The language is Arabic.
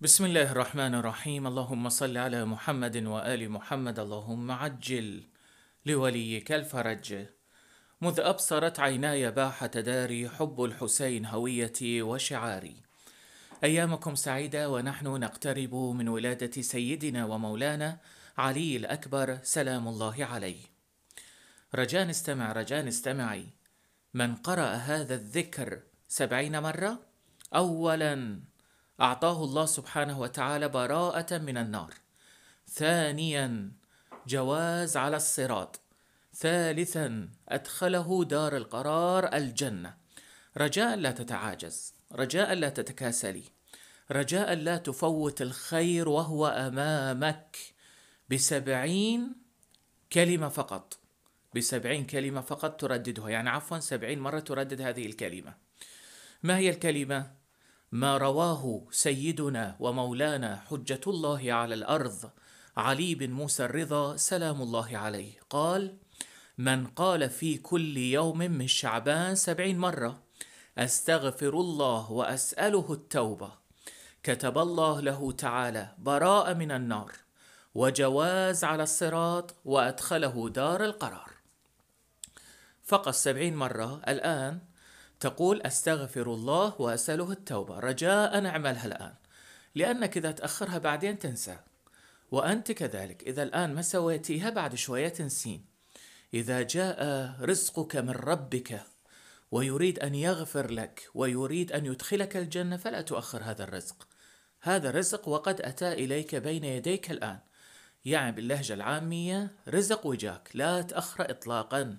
بسم الله الرحمن الرحيم اللهم صل على محمد وآل محمد اللهم عجل لوليك الفرج مذ أبصرت عيناي باحة داري حب الحسين هويتي وشعاري أيامكم سعيدة ونحن نقترب من ولادة سيدنا ومولانا علي الأكبر سلام الله عليه رجاء استمع رجاء استمعي من قرأ هذا الذكر سبعين مرة أولاً أعطاه الله سبحانه وتعالى براءة من النار ثانيا جواز على الصراط ثالثا أدخله دار القرار الجنة رجاء لا تتعاجز رجاء لا تتكاسلي رجاء لا تفوت الخير وهو أمامك بسبعين كلمة فقط بسبعين كلمة فقط ترددها يعني عفوا سبعين مرة تردد هذه الكلمة ما هي الكلمة؟ ما رواه سيدنا ومولانا حجة الله على الأرض علي بن موسى الرضا سلام الله عليه قال من قال في كل يوم من شعبان سبعين مرة أستغفر الله وأسأله التوبة كتب الله له تعالى براءة من النار وجواز على الصراط وأدخله دار القرار فقط سبعين مرة الآن تقول أستغفر الله وأسأله التوبة رجاء أعملها الآن لأنك إذا تأخرها بعدين تنسى وأنت كذلك إذا الآن ما سويتيها بعد شوية تنسين إذا جاء رزقك من ربك ويريد أن يغفر لك ويريد أن يدخلك الجنة فلا تؤخر هذا الرزق هذا رزق وقد أتى إليك بين يديك الآن يعني باللهجة العامية رزق وجاك لا تأخر إطلاقاً